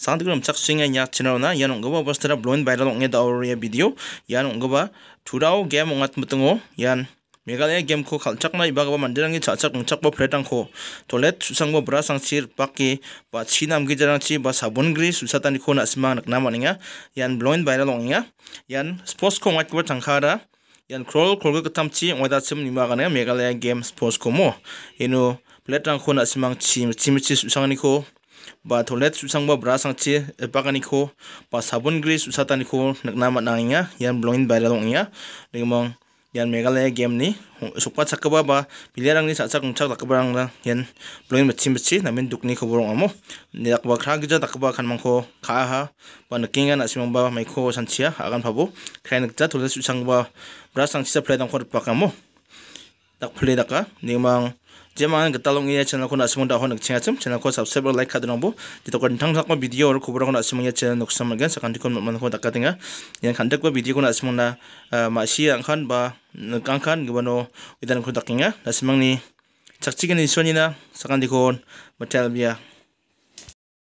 sangat tigrum chak singa nyak chinaw na bawa pasti ada blown viral ong da ya video nggak bawa curau game ongat mutungo yan Meghalaya game ko khalchakna cak mandirangi chachak ungchakba pletang ko tolet susangba bra sangchir pakki ba chinam gi jarangchi ba sabun gri susatani ko na simang nama maninga yan blown viral onginga yan sports ko ngatba tangkhara yan crawl krol ko tamchi ngada chim nimagane Meghalaya game sports ko mo eno pletang ko na simang chim chimchi ni ko ba toilet susangba bra sangchi e ko ba sabun gri susataniko yan man·angenga ba dalong bairera ong·enga yan mega megalaya game ni sokpa chakgipa ba biliarangni sa·chak ongchak dakgiparangna ian bilongin bitchin bitchi namen dukni kobor ong·amo dakgipa kra kan dakgipa kanmangko ka·aha ba mai ko san sanchia agan pabo krai ja toilet susangba bra sangchisa plate-angko ripakamo dak ka daka mang jemaan getalong iya channel ku nak semua dah hendak cengat sem channel ku subscribe or like kat dalam bu di toko tentang sama video or kubur aku nak semua iya channel nak semua lagi kan, sekarang di kon mana ku tak kat yang kan dek video ku nak semua na uh, masih yang kan bah nak kan gimana kita nak ku tak tengah nak semua ni cak cik sekarang di kon material dia